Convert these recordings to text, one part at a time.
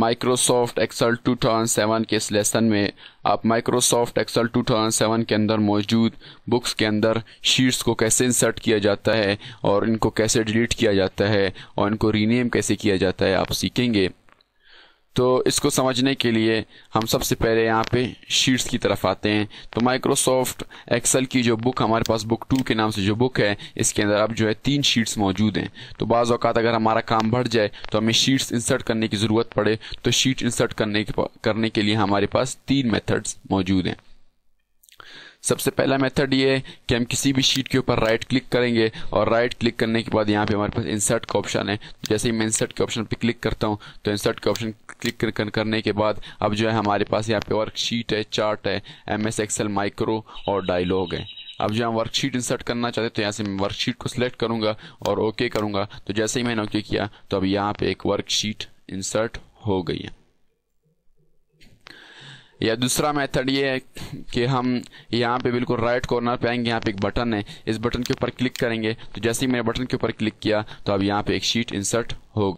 Microsoft axle 2007 के इस lesson में आप माइक्रोसॉफ्ट एक्सल 2007 के अंदर मौजूद बुक्स के अंदर शीट्स को कैसे इंसर्ट किया जाता है और इनको कैसे डिलीट किया जाता है और इनको रीनेम कैसे किया जाता है आप सीखेंगे तो इसको समझने के लिए हम सबसे पहले यहाँ पे शीट्स की तरफ आते हैं तो माइक्रोसॉफ्ट एक्सेल की जो बुक हमारे पास बुक टू के नाम से जो बुक है इसके अंदर अब जो है तीन शीट्स मौजूद हैं तो बाज़ अवत अगर हमारा काम बढ़ जाए तो हमें शीट्स इंसर्ट करने की ज़रूरत पड़े तो शीट इंसर्ट करने के करने के लिए हमारे पास तीन मेथड्स मौजूद हैं सबसे पहला मेथड ये है कि हम किसी भी शीट के ऊपर राइट क्लिक करेंगे और राइट क्लिक करने के बाद यहाँ पे हमारे पास इंसर्ट का ऑप्शन है तो जैसे ही मैं इंसर्ट के ऑप्शन पे क्लिक करता हूँ तो इंसर्ट के ऑप्शन क्लिक करने के बाद अब जो है हमारे पास यहाँ पे वर्कशीट है चार्ट है एम एस एक्सएल माइक्रो और डायलॉग है अब जो हम वर्कशीट इंसर्ट करना चाहते हैं तो यहाँ से मैं वर्कशीट को सिलेक्ट करूंगा और ओके करूंगा तो जैसे ही मैंने ओके किया तो अब यहाँ पे एक वर्कशीट इंसर्ट हो गई है या दूसरा मेथड ये है कि हम यहाँ पे बिल्कुल राइट कॉर्नर पे आएंगे यहाँ पे एक बटन है इस बटन के ऊपर क्लिक करेंगे तो जैसे ही मैंने बटन के ऊपर क्लिक किया तो अब यहाँ पे एक शीट इंसर्ट हो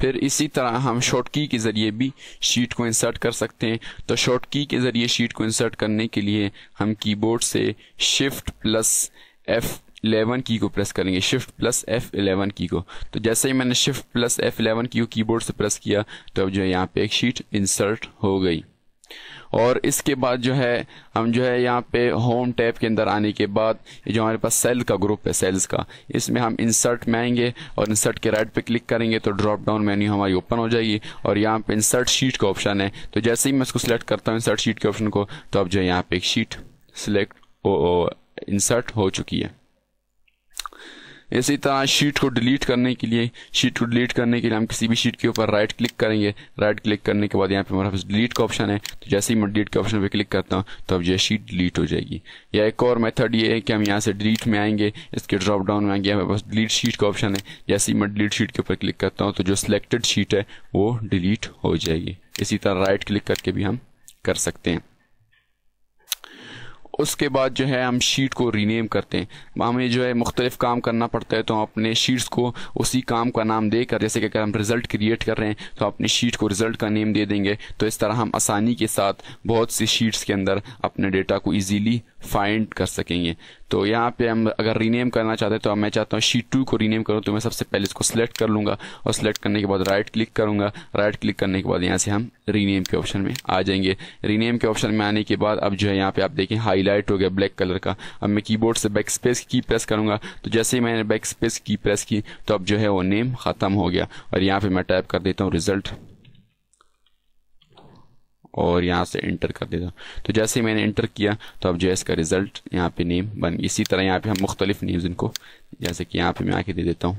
फिर इसी तरह हम शॉर्ट की के ज़रिए भी शीट को इंसर्ट कर सकते हैं तो शॉर्ट की के ज़रिए शीट को इंसर्ट करने के लिए हम कीबोर्ड से शिफ्ट प्लस एफ एलेवन की को प्रेस करेंगे शिफ्ट प्लस एफ एलेवन की को तो जैसे ही मैंने शिफ्ट प्लस एफ एलेवन की को कीबोर्ड से प्रेस किया तो अब जो है यहाँ पे एक शीट इंसर्ट हो गई और इसके बाद जो है हम जो है यहाँ पे होम टैब के अंदर आने के बाद ये जो हमारे पास सेल का ग्रुप है सेल्स का इसमें हम इंसर्ट में आएंगे और इंसर्ट के राइट पे क्लिक करेंगे तो ड्रॉप डाउन मेन्यू हमारी ओपन हो जाएगी और यहाँ पे इंसर्ट शीट का ऑप्शन है तो जैसे ही मैं इसको सिलेक्ट करता हूँ इंसर्ट शीट के ऑप्शन को तो अब जो है यहाँ पे एक शीट सिलेक्ट इंसर्ट हो चुकी है इसी तरह शीट को डिलीट करने के लिए शीट को डिलीट करने के लिए हम किसी भी शीट के ऊपर राइट क्लिक करेंगे राइट क्लिक करने के बाद यहाँ पे हमारे पास डिलीट का ऑप्शन है तो जैसे ही मैं डिलीट के ऑप्शन पर क्लिक करता हूँ तो अब यह शीट डिलीट हो जाएगी या एक और मेथड ये है कि हम यहाँ से डिलीट में आएंगे इसके ड्रॉप डाउन में आएंगे हमारे पास डिलीट शीट का ऑप्शन है जैसे ही मैं डिलीट शीट के ऊपर क्लिक करता हूँ तो जो सिलेक्टेड शीट है वो डिलीट हो जाएगी इसी तरह राइट क्लिक करके भी हम कर सकते हैं उसके बाद जो है हम शीट को रीनेम करते हैं हमें जो है मुख्तलिफ काम करना पड़ता है तो हम अपने शीट्स को उसी काम का नाम देकर जैसे कि अगर हम रिज़ल्ट क्रिएट कर रहे हैं तो अपने शीट को रिज़ल्ट का नेम दे देंगे तो इस तरह हम आसानी के साथ बहुत सी शीट्स के अंदर अपने डेटा को ईजीली फाइंड कर सकेंगे तो यहाँ पे हम अगर रीनेम करना चाहते हैं तो मैं चाहता हूँ शीट टू को रीनेम करूँ तो मैं सबसे पहले इसको सिलेक्ट कर लूँगा और सिलेक्ट करने के बाद राइट क्लिक करूँगा राइट क्लिक करने के बाद यहाँ से हम रीनेम के ऑप्शन में आ जाएंगे रीनेम के ऑप्शन में आने के बाद अब जो है यहाँ पे आप देखें हाईलाइट हाईलाइट हो गया ब्लैक कलर का अब मैं कीबोर्ड से बैक स्पेस की प्रेस करूंगा तो जैसे ही मैंने बैक स्पेस की प्रेस की तो अब जो है वो नेम ख़त्म हो गया और यहाँ पर मैं टाइप कर देता हूँ रिज़ल्ट और यहाँ से इंटर कर देता हूँ तो जैसे ही मैंने इंटर किया तो अब जो है इसका रिज़ल्ट यहाँ पे नेम बन इसी तरह यहाँ पे हम मुख्तलिफ नेम्स इनको जैसे कि यहाँ पे मैं आके दे देता हूँ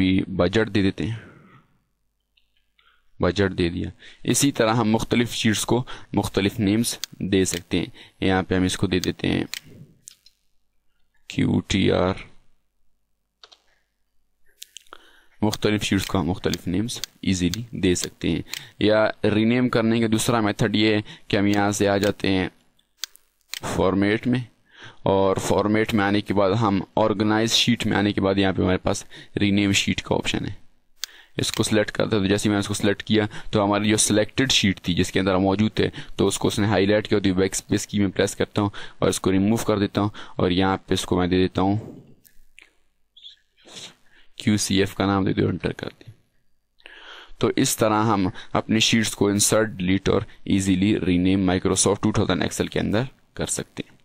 भी बजट दे देते हैं बजट दे दिया इसी तरह हम मुख्तलिफ शीट्स को मुख्तलिफ नेम्स दे सकते हैं यहाँ पे हम इसको दे देते हैं क्यू टी आर मुख्तलिफ शीट्स का मुख्तलिफ नेम्स इजीली दे सकते हैं या रीनेम करने का दूसरा मेथड ये है कि हम यहाँ से आ जाते हैं फॉर्मेट में और फॉर्मेट में आने के बाद हम ऑर्गेनाइज शीट में आने के बाद यहाँ पे हमारे पास रीनेम शीट का ऑप्शन है इसको सेलेक्ट करता तो जैसे मैंने उसको सेलेक्ट किया तो हमारी जो सिलेक्टेड शीट थी जिसके अंदर मौजूद थे तो उसको उसने हाईलाइट किया तो बैक स्पेस की मैं प्रेस करता हूँ और इसको रिमूव कर देता हूँ और यहाँ पे इसको मैं दे देता हूँ क्यू सी एफ का नाम दे दो एंटर कर दी तो इस तरह हम अपनी शीट्स को इंसर्ट डिलीट और इजीली रीनेम माइक्रोसॉफ्ट 2000 एक्सेल के अंदर कर सकते हैं